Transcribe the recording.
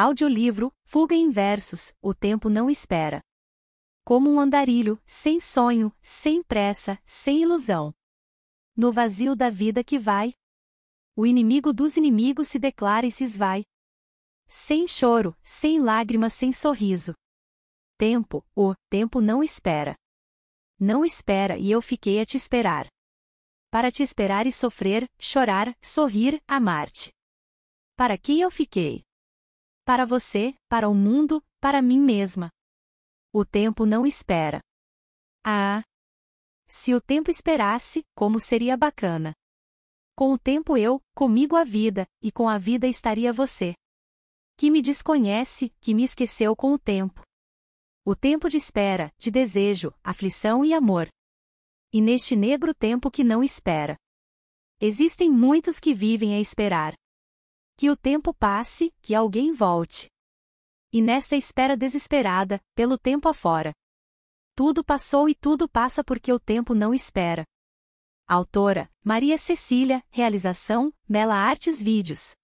Audiolivro, Fuga em Versos, O Tempo Não Espera. Como um andarilho, sem sonho, sem pressa, sem ilusão. No vazio da vida que vai. O inimigo dos inimigos se declara e se esvai. Sem choro, sem lágrima, sem sorriso. Tempo, o tempo não espera. Não espera e eu fiquei a te esperar. Para te esperar e sofrer, chorar, sorrir, amar-te. Para que eu fiquei? para você, para o mundo, para mim mesma. O tempo não espera. Ah! Se o tempo esperasse, como seria bacana! Com o tempo eu, comigo a vida, e com a vida estaria você. Que me desconhece, que me esqueceu com o tempo. O tempo de espera, de desejo, aflição e amor. E neste negro tempo que não espera. Existem muitos que vivem a esperar. Que o tempo passe, que alguém volte. E nesta espera desesperada, pelo tempo afora. Tudo passou e tudo passa porque o tempo não espera. Autora: Maria Cecília, realização: Mela Artes Vídeos.